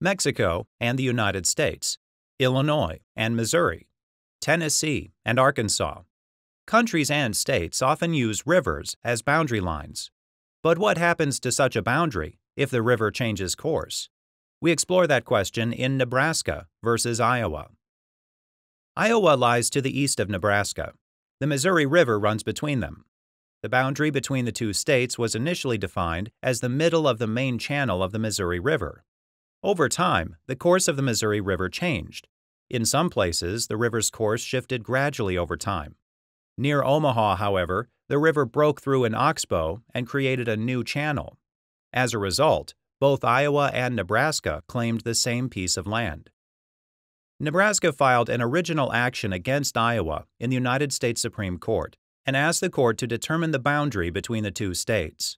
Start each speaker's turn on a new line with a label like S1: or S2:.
S1: Mexico and the United States, Illinois and Missouri, Tennessee and Arkansas. Countries and states often use rivers as boundary lines. But what happens to such a boundary if the river changes course? We explore that question in Nebraska versus Iowa. Iowa lies to the east of Nebraska. The Missouri River runs between them. The boundary between the two states was initially defined as the middle of the main channel of the Missouri River. Over time, the course of the Missouri River changed. In some places, the river's course shifted gradually over time. Near Omaha, however, the river broke through an oxbow and created a new channel. As a result, both Iowa and Nebraska claimed the same piece of land. Nebraska filed an original action against Iowa in the United States Supreme Court and asked the court to determine the boundary between the two states.